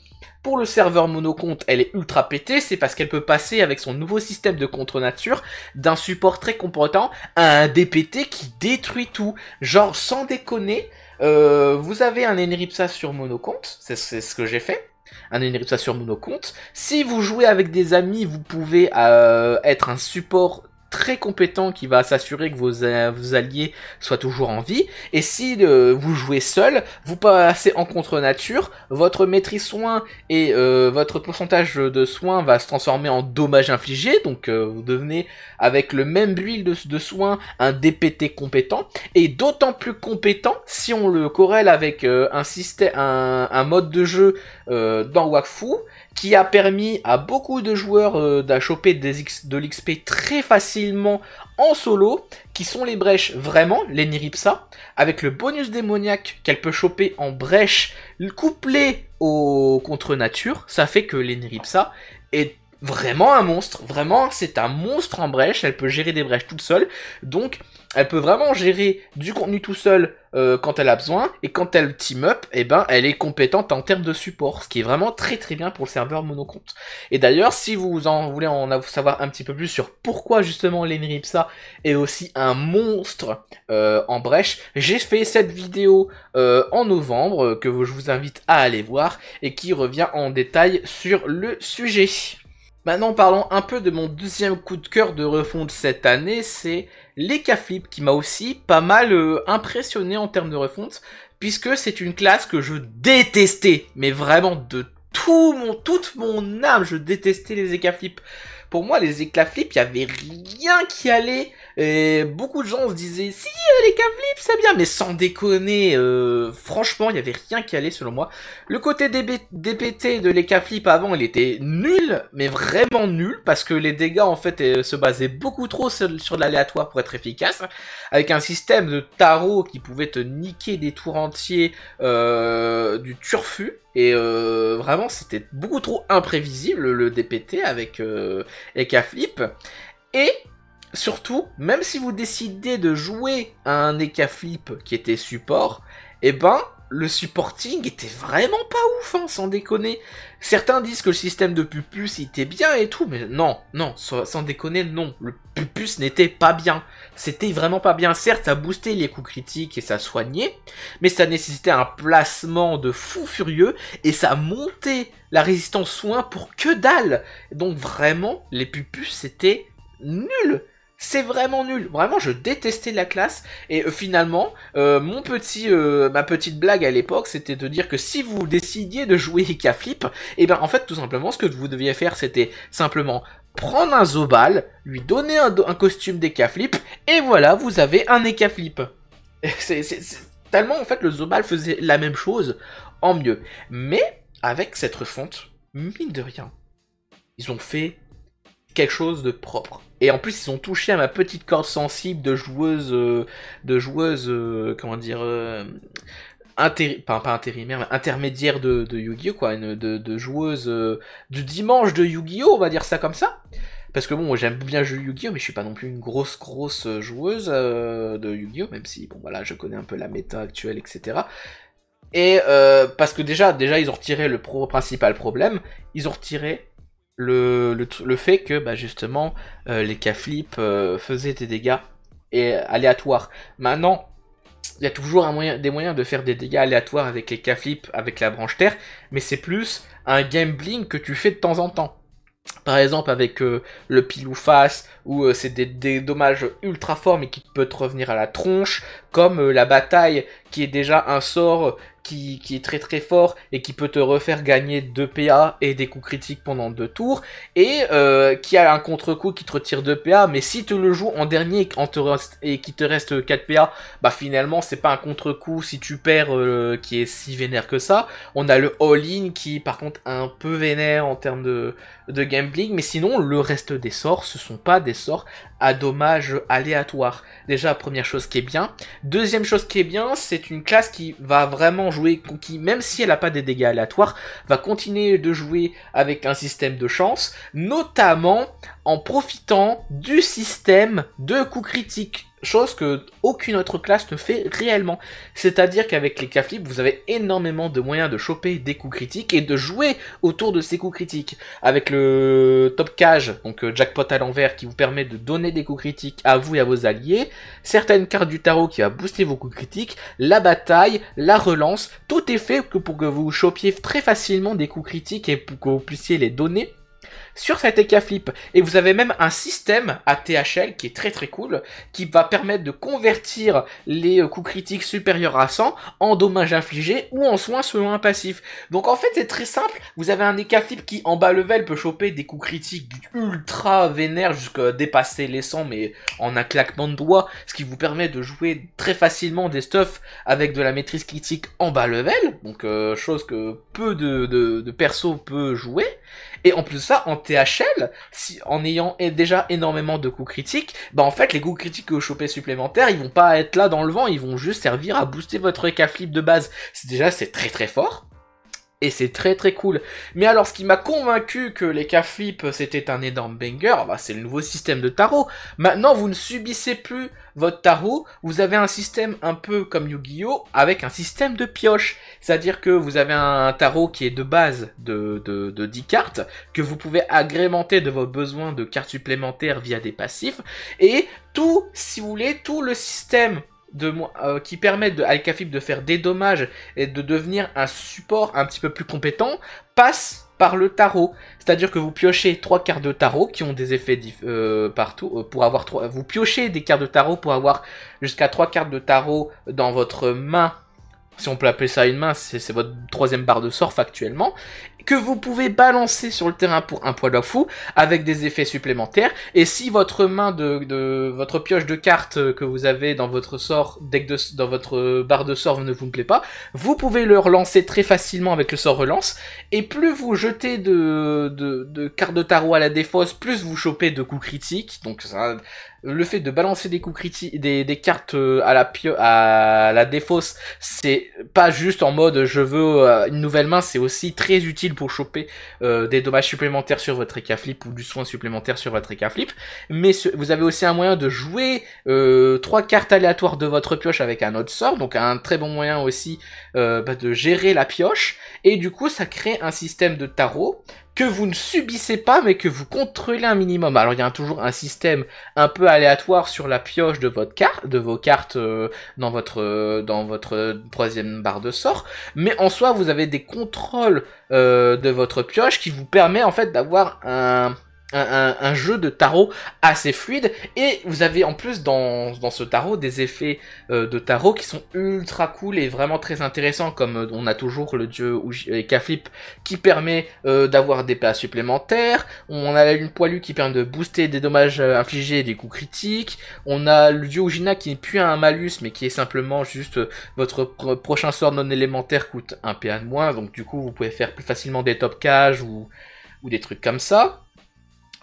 A: pour le serveur monocompte, elle est ultra pétée, c'est parce qu'elle peut passer avec son nouveau système de contre-nature d'un support très comportant à un DPT qui détruit tout. Genre, sans déconner, euh, vous avez un Eneripsa sur monocompte, c'est ce que j'ai fait, un Eneripsa sur monocompte. Si vous jouez avec des amis, vous pouvez euh, être un support très compétent qui va s'assurer que euh, vos, alliés soient toujours en vie. Et si euh, vous jouez seul, vous passez en contre-nature, votre maîtrise soin et euh, votre pourcentage de soins va se transformer en dommage infligé. Donc vous devenez avec le même build de, soins un DPT compétent. Et d'autant plus compétent si on le corrèle avec un, un, un, mode de jeu dans Wakfu qui a permis à beaucoup de joueurs euh, d'achoper de l'XP très facilement en solo, qui sont les brèches vraiment, les Niripsa, avec le bonus démoniaque qu'elle peut choper en brèche couplé au contre-nature, ça fait que les Niripsa est vraiment un monstre, vraiment c'est un monstre en brèche, elle peut gérer des brèches toute seule, donc elle peut vraiment gérer du contenu tout seul euh, quand elle a besoin, et quand elle team up, eh ben, elle est compétente en termes de support, ce qui est vraiment très très bien pour le serveur monocompte. Et d'ailleurs, si vous en voulez en savoir un petit peu plus sur pourquoi justement l'Enripsa est aussi un monstre euh, en brèche, j'ai fait cette vidéo euh, en novembre, que je vous invite à aller voir, et qui revient en détail sur le sujet. Maintenant, parlons un peu de mon deuxième coup de cœur de refonte cette année, c'est les qui m'a aussi pas mal euh, impressionné en termes de refonte, puisque c'est une classe que je détestais, mais vraiment de tout mon, toute mon âme, je détestais les Eka pour moi, les éclats il n'y avait rien qui allait. Et beaucoup de gens se disaient, si, euh, les les Flip, c'est bien, mais sans déconner, euh, franchement, il n'y avait rien qui allait selon moi. Le côté DPT de l'éclat flip avant, il était nul, mais vraiment nul, parce que les dégâts, en fait, euh, se basaient beaucoup trop sur, de l'aléatoire pour être efficace, avec un système de tarot qui pouvait te niquer des tours entiers du turfu. Et vraiment, c'était beaucoup trop imprévisible le DPT avec et Et surtout, même si vous décidez de jouer à un Ekaflip qui était support, eh ben, le supporting était vraiment pas ouf, hein, sans déconner. Certains disent que le système de Pupus était bien et tout, mais non, non, sans déconner, non. Le Pupus n'était pas bien c'était vraiment pas bien. Certes, ça boostait les coups critiques et ça soignait, mais ça nécessitait un placement de fou furieux et ça montait la résistance soin pour que dalle. Donc vraiment, les pupus, c'était nul. C'est vraiment nul. Vraiment, je détestais la classe. Et euh, finalement, euh, mon petit, euh, ma petite blague à l'époque, c'était de dire que si vous décidiez de jouer Ika [LAUGHS] Flip, et eh bien en fait, tout simplement, ce que vous deviez faire, c'était simplement prendre un Zobal, lui donner un, costume d'Ekaflip, et voilà, vous avez un Ekaflip. [LAUGHS] C'est tellement, en fait, le Zobal faisait la même chose, en mieux. Mais, avec cette refonte, mine de rien, ils ont fait quelque chose de propre. Et en plus, ils ont touché à ma petite corde sensible de joueuse, euh, de joueuse, euh, comment dire, euh, pas, pas, intérimaire, mais intermédiaire de, de Yu-Gi-Oh! quoi, une, de, joueuse euh, du dimanche de Yu-Gi-Oh! on va dire ça comme ça. Parce que bon, j'aime bien jouer Yu-Gi-Oh! mais je suis pas non plus une grosse grosse euh, joueuse euh, de Yu-Gi-Oh! même si bon voilà, je connais un peu la méta actuelle, etc. Et parce que déjà, déjà ils ont retiré le principal problème, ils ont retiré le, fait que bah, justement les cas flips faisaient des dégâts et aléatoires. Maintenant, il y a toujours des moyens de faire des dégâts aléatoires avec les K-flips, avec la branche terre, mais c'est plus un gambling que tu fais de temps en temps. Par exemple avec euh, le pile ou face, où euh, c'est des, dommages ultra forts mais qui peut te revenir à la tronche, comme euh, la bataille qui est déjà un sort euh, qui, est très très fort et qui peut te refaire gagner 2 PA et des coups critiques pendant 2 tours, et qui a un contre-coup qui te retire 2 PA, mais si tu le joues en dernier te reste, et qu'il te reste 4 PA, bah finalement c'est pas un contre-coup si tu perds qui est si vénère que ça. On a le all-in qui par contre un peu vénère en termes de, de gambling, mais sinon le reste des sorts ce sont pas des sort à dommages aléatoires. Déjà, première chose qui est bien. Deuxième chose qui est bien, c'est une classe qui va vraiment jouer, qui même si elle n'a pas des dégâts aléatoires, va continuer de jouer avec un système de chance, notamment en profitant du système de coups critiques chose que aucune autre classe ne fait réellement. C'est-à-dire qu'avec les k vous avez énormément de moyens de choper des coups critiques et de jouer autour de ces coups critiques. Avec le top cage, donc euh, jackpot à l'envers, qui vous permet de donner des coups critiques à vous et à vos alliés, certaines cartes du tarot qui va booster vos coups critiques, la bataille, la relance, tout est fait pour que vous chopiez très facilement des coups critiques et pour que vous puissiez les donner sur cet Ekaflip. Flip. Et vous avez même un système à THL qui est très très cool, qui va permettre de convertir les euh, coups critiques supérieurs à 100 en dommages infligés ou en soins selon un passif. Donc en fait c'est très simple, vous avez un Ekaflip Flip qui en bas level peut choper des coups critiques ultra vénère jusqu'à dépasser les 100 mais en un claquement de doigts, ce qui vous permet de jouer très facilement des stuffs avec de la maîtrise critique en bas level, donc euh, chose que peu de, de, de perso peut jouer. Et en plus de ça, en THL, si, en ayant déjà énormément de coups critiques, bah en fait, les coups critiques que vous chopez supplémentaires, ils vont pas être là dans le vent, ils vont juste servir à booster votre Ekaflip de base. C'est déjà, c'est très très fort. Et c'est très très cool. Mais alors, ce qui m'a convaincu que les cas flip c'était un énorme banger, bah, c'est le nouveau système de tarot. Maintenant, vous ne subissez plus votre tarot. Vous avez un système un peu comme Yu-Gi-Oh! avec un système de pioche. C'est-à-dire que vous avez un tarot qui est de base de, de, de 10 cartes, que vous pouvez agrémenter de vos besoins de cartes supplémentaires via des passifs. Et tout, si vous voulez, tout le système euh, qui permet à al de faire des dommages et de devenir un support un petit peu plus compétent passe par le tarot. C'est-à-dire que vous piochez trois cartes de tarot qui ont des effets euh, partout euh, pour avoir trois. Vous piochez des cartes de tarot pour avoir jusqu'à trois cartes de tarot dans votre main si on peut appeler ça une main, c'est votre troisième barre de surf actuellement, que vous pouvez balancer sur le terrain pour un poids de fou avec des effets supplémentaires. Et si votre main de, votre pioche de cartes que vous avez dans votre sort, deck de, dans votre barre de sort ne vous plaît pas, vous pouvez le relancer très facilement avec le sort relance. Et plus vous jetez de, de, de cartes de tarot à la défausse, plus vous chopez de coups critiques. Donc ça, le fait de balancer des coups critiques, des, cartes euh, à la pio à la défausse, c'est pas juste en mode je veux euh, une nouvelle main, c'est aussi très utile pour choper euh, des dommages supplémentaires sur votre Ekaflip flip ou du soin supplémentaire sur votre Ekaflip. flip. Mais vous avez aussi un moyen de jouer euh, trois cartes aléatoires de votre pioche avec un autre sort, donc un très bon moyen aussi bah, de gérer la pioche. Et du coup, ça crée un système de tarot que vous ne subissez pas mais que vous contrôlez un minimum. Alors il y a toujours un système un peu aléatoire sur la pioche de votre carte, de vos cartes euh, dans votre euh, dans votre troisième barre de sort, mais en soi vous avez des contrôles euh, de votre pioche qui vous permet en fait d'avoir un un, jeu de tarot assez fluide et vous avez en plus dans, ce tarot des effets euh, de tarot qui sont ultra cool et vraiment très intéressants comme euh, on a toujours le dieu euh, Kaflip qui permet d'avoir des PA supplémentaires, on a la lune poilue qui permet de booster des dommages infligés et des coups critiques, on a le dieu Ujina qui n'est plus un malus mais qui est simplement juste votre prochain sort non élémentaire coûte un PA de moins donc du coup vous pouvez faire plus facilement des top cages ou des trucs comme ça.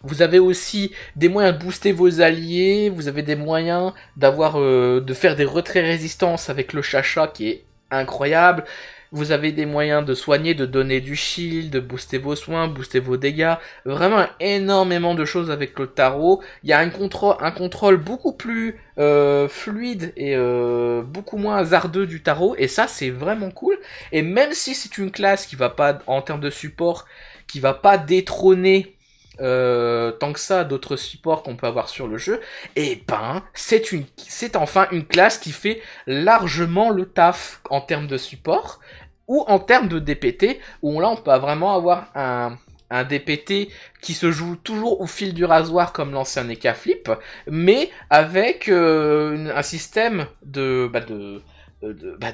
A: Vous avez aussi des moyens de booster vos alliés, vous avez des moyens d'avoir euh, de faire des retraits résistance avec le chacha qui est incroyable. Vous avez des moyens de soigner, de donner du shield, de booster vos soins, booster vos dégâts. Vraiment énormément de choses avec le tarot. Il y a un contrôle, un contrôle beaucoup plus euh, fluide et euh, beaucoup moins hasardeux du tarot. Et ça, c'est vraiment cool. Et même si c'est une classe qui va pas, en termes de support, qui va pas détrôner euh, tant que ça d'autres supports qu'on peut avoir sur le jeu, et eh ben c'est une c'est enfin une classe qui fait largement le taf en termes de support ou en termes de DPT où là on peut vraiment avoir un un DPT qui se joue toujours au fil du rasoir comme l'ancien Eka Flip, mais avec euh, un système de, bah, euh, bah,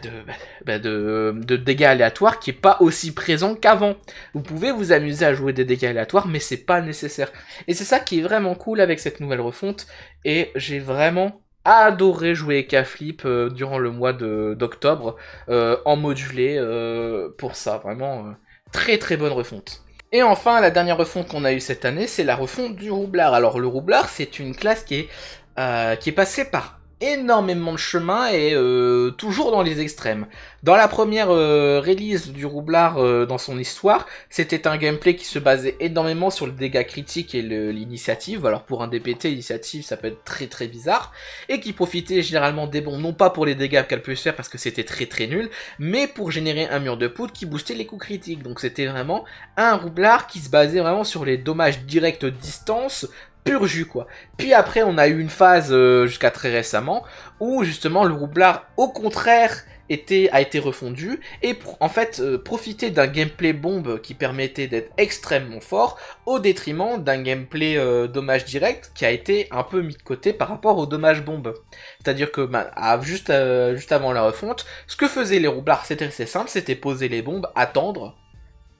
A: bah, de, de, dégâts aléatoires qui est pas aussi présent qu'avant. Vous pouvez vous amuser à jouer des dégâts aléatoires, mais c'est pas nécessaire. Et c'est ça qui est vraiment cool avec cette nouvelle refonte, et j'ai vraiment adoré jouer Eka Flip euh, durant le mois d'octobre en modulé pour ça, vraiment très très bonne refonte. Et enfin, la dernière refonte qu'on a eue cette année, c'est la refonte du roublard. Alors le roublard, c'est une classe qui est, euh, qui est passée par énormément de chemin et euh, toujours dans les extrêmes. Dans la première euh, release du roublard euh, dans son histoire, c'était un gameplay qui se basait énormément sur le dégât critique et l'initiative. Alors pour un DPT, l'initiative ça peut être très très bizarre. Et qui profitait généralement des bons, non pas pour les dégâts qu'elle peut faire parce que c'était très très nul, mais pour générer un mur de poudre qui boostait les coups critiques. Donc c'était vraiment un roublard qui se basait vraiment sur les dommages directs distance pur quoi. Puis après on a eu une phase euh, jusqu'à très récemment où justement le roublard au contraire était, a été refondu et en fait euh, profiter d'un gameplay bombe qui permettait d'être extrêmement fort au détriment d'un gameplay euh, dommage direct qui a été un peu mis de côté par rapport au dommage bombe. C'est-à-dire que bah, juste, juste avant la refonte, ce que faisaient les roublards c'était assez simple, c'était poser les bombes, attendre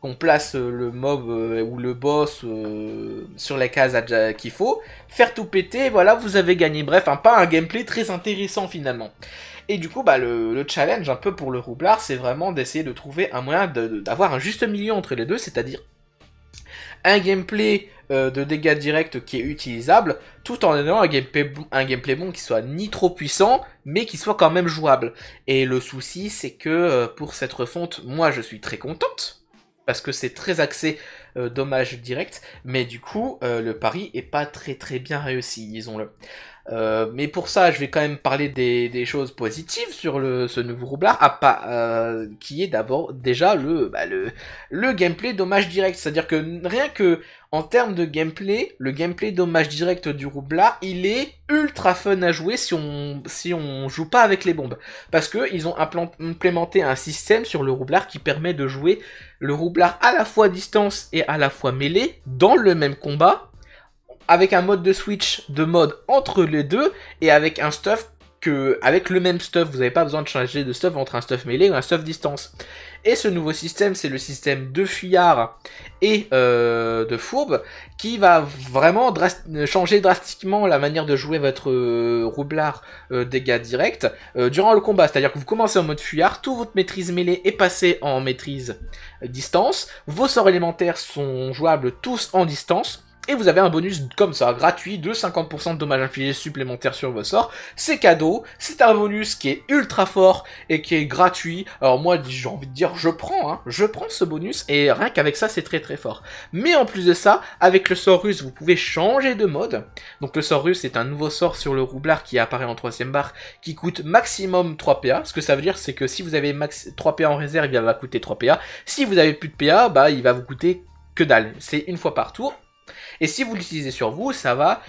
A: qu'on place euh, le mob euh, ou le boss euh, sur les cases qu'il faut, faire tout péter, voilà, vous avez gagné. Bref, un pas un gameplay très intéressant finalement. Et du coup, bah, le, challenge un peu pour le roublard, c'est vraiment d'essayer de trouver un moyen d'avoir un juste milieu entre les deux, c'est-à-dire un gameplay de dégâts directs qui est utilisable, tout en ayant un gameplay, un gameplay bon qui soit ni trop puissant, mais qui soit quand même jouable. Et le souci, c'est que pour cette refonte, moi je suis très contente, parce que c'est très axé euh, dommage direct, mais du coup, euh, le pari est pas très très bien réussi, disons-le. Euh, mais pour ça, je vais quand même parler des, choses positives sur ce nouveau roublard, qui est d'abord déjà le, bah, le, le gameplay dommage direct. C'est-à-dire que rien que en termes de gameplay, le gameplay dommage direct du roublard, il est ultra fun à jouer si on, si on joue pas avec les bombes. Parce que ils ont implémenté un système sur le roublard qui permet de jouer le roublard à la fois distance et à la fois mêlé dans le même combat, avec un mode de switch de mode entre les deux et avec un stuff que avec le même stuff, vous n'avez pas besoin de changer de stuff entre un stuff mêlé ou un stuff distance. Et ce nouveau système, c'est le système de fuyard et euh, de fourbe qui va vraiment changer drastiquement la manière de jouer votre euh, roublard euh, dégâts directs durant le combat. C'est-à-dire que vous commencez en mode fuyard, toute votre maîtrise mêlée est passée en maîtrise distance, vos sorts élémentaires sont jouables tous en distance, et vous avez un bonus comme ça, gratuit, de 50% de dommages infligés supplémentaires sur vos sorts. C'est cadeau, c'est un bonus qui est ultra fort et qui est gratuit. Alors moi, j'ai envie de dire, je prends, hein. je prends ce bonus, et rien qu'avec ça, c'est très très fort. Mais en plus de ça, avec le sort russe, vous pouvez changer de mode. Donc le sort russe c'est un nouveau sort sur le roublard qui apparaît en troisième barre, qui coûte maximum 3 PA. Ce que ça veut dire, c'est que si vous avez max 3 PA en réserve, il va coûter 3 PA. Si vous avez plus de PA, bah, il va vous coûter que dalle. C'est une fois par tour et si vous l'utilisez sur vous, ça va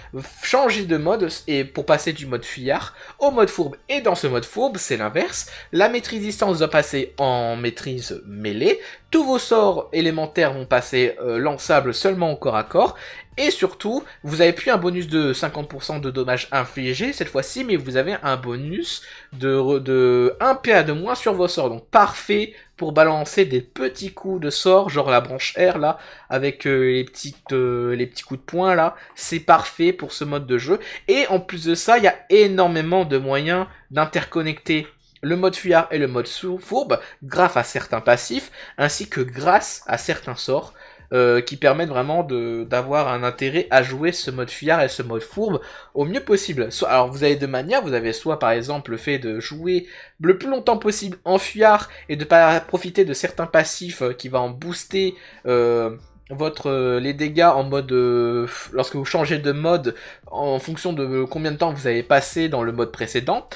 A: changer de mode et pour passer du mode fuyard au mode fourbe. Et dans ce mode fourbe, c'est l'inverse. La maîtrise distance va passer en maîtrise mêlée. Tous vos sorts élémentaires vont passer euh, lançables seulement au corps à corps. Et surtout, vous avez plus un bonus de 50% de dommages infligés cette fois-ci, mais vous avez un bonus de, de 1 PA de moins sur vos sorts. Donc parfait pour balancer des petits coups de sort, genre la branche R là, avec euh, les, petites, euh, les petits coups de poing là. C'est parfait pour ce mode de jeu. Et en plus de ça, il y a énormément de moyens d'interconnecter le mode fuyard et le mode fourbe grâce à certains passifs, ainsi que grâce à certains sorts. Euh, qui permettent vraiment d'avoir un intérêt à jouer ce mode fuyard et ce mode fourbe au mieux possible. alors vous avez deux manières, vous avez soit par exemple le fait de jouer le plus longtemps possible en fuyard et de pas profiter de certains passifs euh, qui va en booster euh, votre euh, les dégâts en mode euh, lorsque vous changez de mode en fonction de combien de temps vous avez passé dans le mode précédent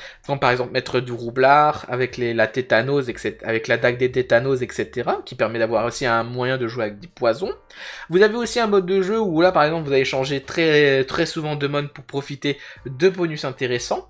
A: par exemple mettre du roublard avec les, la tétanos etc avec la dague des tétanos etc qui permet d'avoir aussi un moyen de jouer avec des poisons vous avez aussi un mode de jeu où là par exemple vous allez changer très très souvent de mode pour profiter de bonus intéressants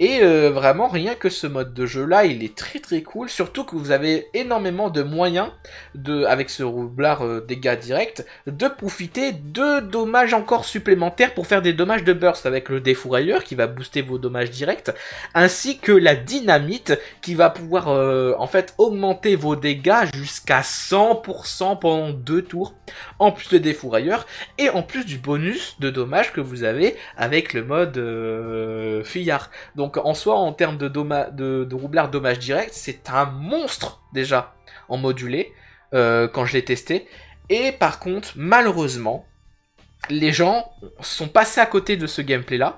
A: et euh, vraiment, rien que ce mode de jeu-là, il est très très cool, surtout que vous avez énormément de moyens, de, avec ce roublard euh, dégâts directs, de profiter de dommages encore supplémentaires pour faire des dommages de burst avec le défourailleur qui va booster vos dommages directs, ainsi que la dynamite qui va pouvoir euh, en fait augmenter vos dégâts jusqu'à 100% pendant deux tours, en plus de défourailleur, et en plus du bonus de dommages que vous avez avec le mode Fuyard. Donc donc en soi, en termes de, de roublard dommage direct, c'est un monstre déjà en modulé euh, quand je l'ai testé. Et par contre, malheureusement, les gens sont passés à côté de ce gameplay là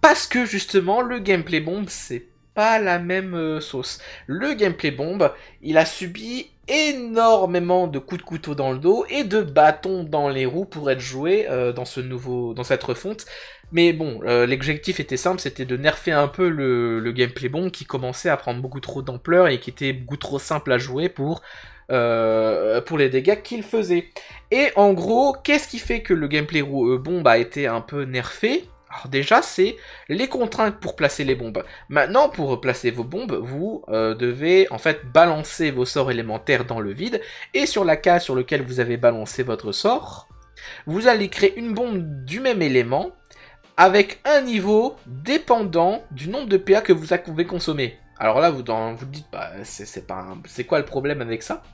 A: parce que justement le gameplay bombe c'est pas la même euh, sauce. Le gameplay bombe, il a subi énormément de coups de couteau dans le dos et de bâtons dans les roues pour être joué euh, dans ce nouveau dans cette refonte mais bon, euh, l'objectif était simple, c'était de nerfer un peu le, gameplay bombe qui commençait à prendre beaucoup trop d'ampleur et qui était beaucoup trop simple à jouer pour, euh, pour les dégâts qu'il faisait. Et en gros, qu'est-ce qui fait que le gameplay euh, bombe a été un peu nerfé alors déjà, c'est les contraintes pour placer les bombes. Maintenant, pour placer vos bombes, vous devez en fait balancer vos sorts élémentaires dans le vide. Et sur la case sur laquelle vous avez balancé votre sort, vous allez créer une bombe du même élément avec un niveau dépendant du nombre de PA que vous pouvez consommer. Alors là, vous vous dites, bah, c'est pas, c'est quoi le problème avec ça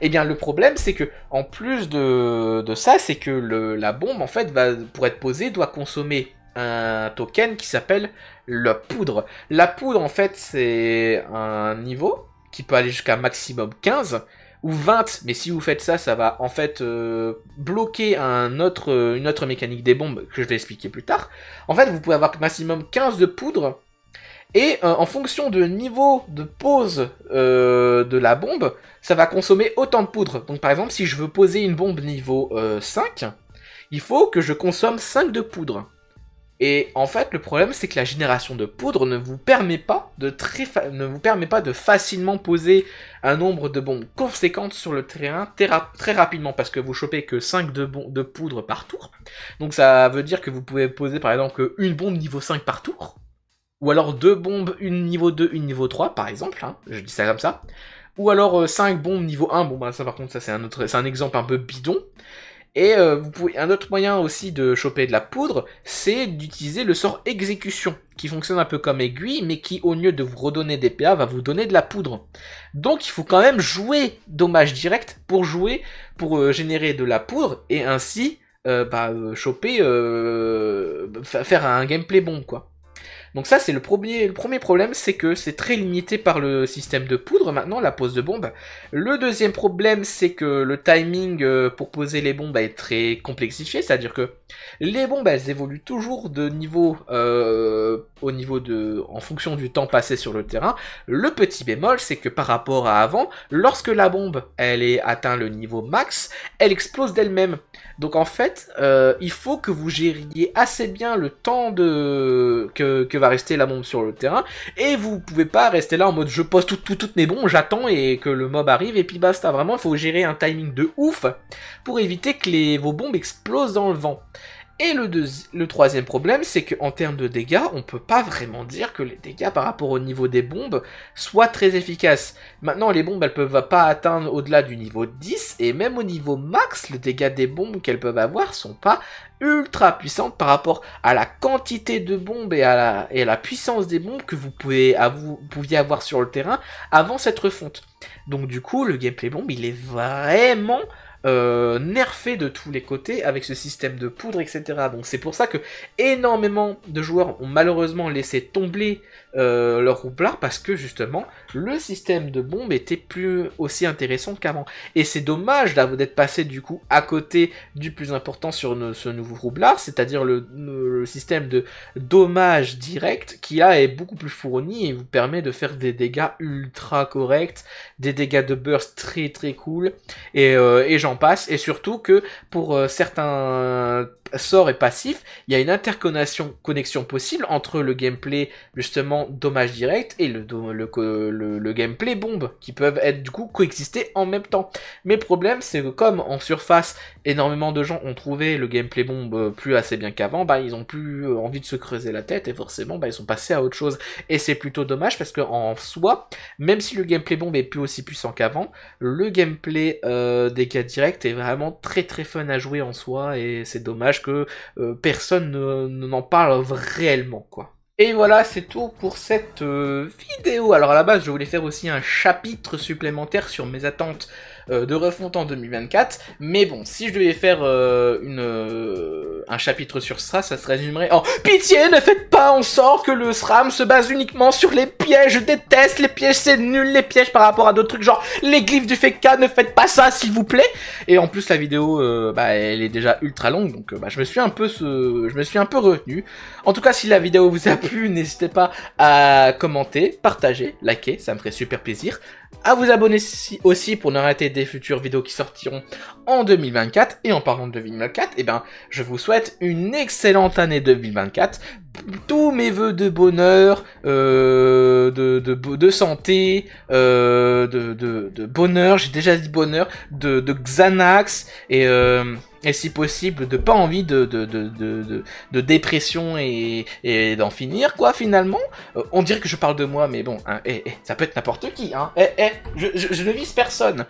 A: Eh bien, le problème, c'est que en plus de, ça, c'est que la bombe, en fait, va pour être posée, doit consommer un token qui s'appelle la poudre. La poudre, en fait, c'est un niveau qui peut aller jusqu'à maximum 15 ou 20, mais si vous faites ça, ça va en fait euh, bloquer euh, une autre mécanique des bombes que je vais expliquer plus tard. En fait, vous pouvez avoir maximum 15 de poudre, et euh, en fonction du niveau de pose de la bombe, ça va consommer autant de poudre. Donc par exemple, si je veux poser une bombe niveau 5, il faut que je consomme 5 de poudre. Et en fait, le problème, c'est que la génération de poudre ne vous permet pas de ne vous permet pas de facilement poser un nombre de bombes conséquentes sur le terrain très, rapidement parce que vous chopez que 5 de, de poudre par tour. Donc ça veut dire que vous pouvez poser par exemple une bombe niveau 5 par tour. Ou alors deux bombes, une niveau 2, une niveau 3 par exemple. Hein, je dis ça comme ça. Ou alors 5 euh, bombes niveau 1. Bon bah ça par contre ça c'est un c'est un exemple un peu bidon. Et euh, vous pouvez, un autre moyen aussi de choper de la poudre, c'est d'utiliser le sort exécution, qui fonctionne un peu comme aiguille, mais qui au lieu de vous redonner des PA, va vous donner de la poudre. Donc il faut quand même jouer dommage direct pour jouer, pour euh, générer de la poudre, et ainsi euh, bah, choper, bah, faire un gameplay bon quoi. Donc ça, c'est le premier, le premier problème, c'est que c'est très limité par le système de poudre maintenant, la pose de bombe. Le deuxième problème, c'est que le timing euh, pour poser les bombes est très complexifié, c'est-à-dire que les bombes, elles évoluent toujours de niveau euh, au niveau de, en fonction du temps passé sur le terrain. Le petit bémol, c'est que par rapport à avant, lorsque la bombe, elle est atteint le niveau max, elle explose d'elle-même. Donc en fait, euh, il faut que vous gériez assez bien le temps de que va rester la bombe sur le terrain, et vous pouvez pas rester là en mode je pose tout, tout, toutes mes bombes, j'attends et que le mob arrive, et puis basta, vraiment, il faut gérer un timing de ouf pour éviter que les, vos bombes explosent dans le vent. Et le, troisième problème, c'est qu'en termes de dégâts, on ne peut pas vraiment dire que les dégâts par rapport au niveau des bombes soient très efficaces. Maintenant, les bombes, elles peuvent pas atteindre au-delà du niveau 10, et même au niveau max, les dégâts des bombes qu'elles peuvent avoir sont pas ultra puissantes par rapport à la quantité de bombes et à la, puissance des bombes que vous, pouvez, vous pouviez avoir sur le terrain avant cette refonte. Donc du coup, le gameplay bombe, il est vraiment euh, nerfé de tous les côtés avec ce système de poudre, etc. Donc c'est pour ça que énormément de joueurs ont malheureusement laissé tomber euh, leur roublard parce que justement le système de bombe était plus aussi intéressant qu'avant. Et c'est dommage d'être passé du coup à côté du plus important sur ce nouveau roublard, c'est-à-dire le, système de dommage direct qui là est beaucoup plus fourni et vous permet de faire des dégâts ultra corrects, des dégâts de burst très très cool et, euh, et j'en passe, et surtout que pour euh, certains sort et passif, il y a une interconnexion possible entre le gameplay justement dommage direct et le, gameplay bombe, qui peuvent être du coup coexister en même temps. Mais le problème c'est que comme en surface énormément de gens ont trouvé le gameplay bombe euh, plus assez bien qu'avant, bah ils ont plus euh, envie de se creuser la tête et forcément bah ils sont passés à autre chose. Et c'est plutôt dommage parce que en soi, même si le gameplay bombe est plus aussi puissant qu'avant, le gameplay euh, des cas directs est vraiment très très fun à jouer en soi et c'est dommage que euh, personne personne n'en parle réellement, quoi. Et voilà, c'est tout pour cette euh, vidéo. Alors à la base, je voulais faire aussi un chapitre supplémentaire sur mes attentes euh, de refonte en 2024. Mais bon, si je devais faire euh, une, euh, un chapitre sur ça, ça se résumerait en Pitié, ne faites pas en sorte que le SRAM se base uniquement sur les pièges. Je déteste les pièges, c'est nul les pièges par rapport à d'autres trucs, genre les glyphes du FECA, ne faites pas ça s'il vous plaît. Et en plus, la vidéo, bah, elle est déjà ultra longue, donc bah, je me suis un peu, je me suis un peu retenu. En tout cas, si la vidéo vous a plu, n'hésitez pas à commenter, partager, liker, ça me ferait super plaisir. À vous abonner aussi pour ne rater des futures vidéos qui sortiront en 2024. Et en parlant de 2024, eh ben, je vous souhaite une excellente année 2024. Tous mes voeux de bonheur, euh, de, de, santé, euh, de, bonheur, j'ai déjà dit bonheur, de, Xanax et... Euh, et si possible de pas envie de, de, dépression et, d'en finir quoi finalement euh, on dirait que je parle de moi mais bon hein, eh, eh, ça peut être n'importe qui hein eh, eh je, je, ne vise personne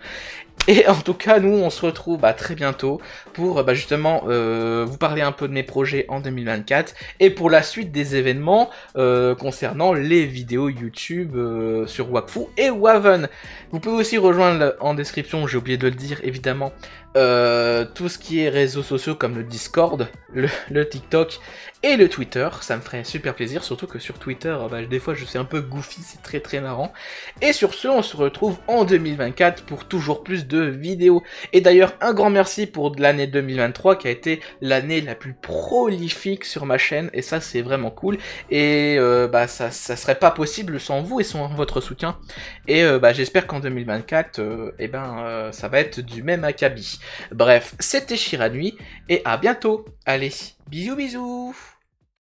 A: [LAUGHS] Et en tout cas, nous, on se retrouve bah, très bientôt pour bah, justement euh, vous parler un peu de mes projets en 2024 et pour la suite des événements euh, concernant les vidéos YouTube euh, sur Wakfu et Waven. Vous pouvez aussi rejoindre en description, j'ai oublié de le dire évidemment, tout ce qui est réseaux sociaux comme le Discord, le, le TikTok et le Twitter, ça me ferait super plaisir, surtout que sur Twitter, euh, bah, des fois je suis un peu goofy, c'est très très marrant. Et sur ce, on se retrouve en 2024 pour toujours plus de vidéos. Et d'ailleurs, un grand merci pour l'année 2023 qui a été l'année la plus prolifique sur ma chaîne, et ça c'est vraiment cool. Et euh, bah, ça, ça serait pas possible sans vous et sans votre soutien. Et euh, bah, j'espère qu'en 2024, eh ben, ça va être du même acabit. Bref, c'était Shiranui, et à bientôt, allez Bisous bisous